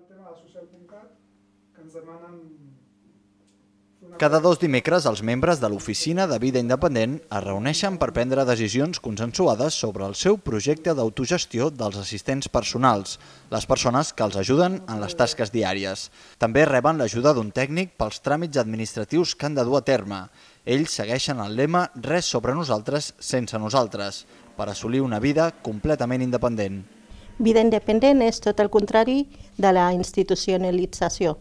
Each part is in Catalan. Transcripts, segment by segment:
el tema de social.cat, que ens demanen... Cada dos dimecres, els membres de l'Oficina de Vida Independent es reuneixen per prendre decisions consensuades sobre el seu projecte d'autogestió dels assistents personals, les persones que els ajuden en les tasques diàries. També reben l'ajuda d'un tècnic pels tràmits administratius que han de dur a terme. Ells segueixen el lema «Res sobre nosaltres sense nosaltres», per assolir una vida completament independent. Vida independent és tot el contrari de la institucionalització.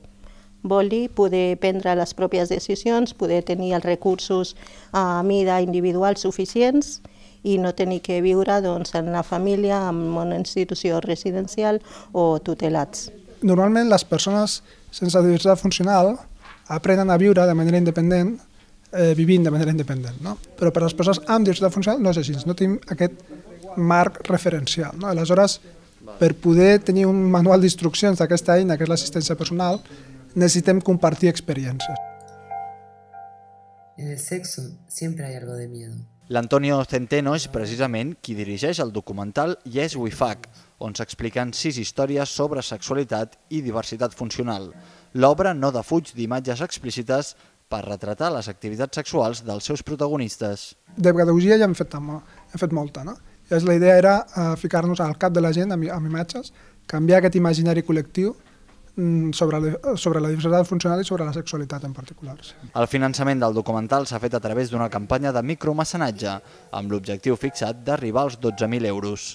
Vol dir poder prendre les pròpies decisions, poder tenir els recursos a mida individual suficients i no tenir que viure doncs, en una família, en una institució residencial o tutelats. Normalment les persones sense diversitat funcional aprenen a viure de manera independent eh, vivint de manera independent. No? Però per a les persones amb diversitat funcional no és així, no tenim aquest marc referencial. No? Aleshores, per poder tenir un manual d'instruccions d'aquesta eina, que és l'assistència personal, necessitem compartir experiències. En el sexo hi ha algo de miedo. L'Antonio Centeno és precisament qui dirigeix el documental Yes We Fuck, on s'expliquen sis històries sobre sexualitat i diversitat funcional. L'obra no defuig d'imatges explícites per retratar les activitats sexuals dels seus protagonistes. De pedagogia ja hem fet, hem fet molta, no? Llavors la idea era eh, ficar-nos al cap de la gent amb, amb imatges, canviar aquest imaginari col·lectiu mm, sobre, la, sobre la diversitat funcional i sobre la sexualitat en particular. Sí. El finançament del documental s'ha fet a través d'una campanya de micromecenatge, amb l'objectiu fixat d'arribar als 12.000 euros.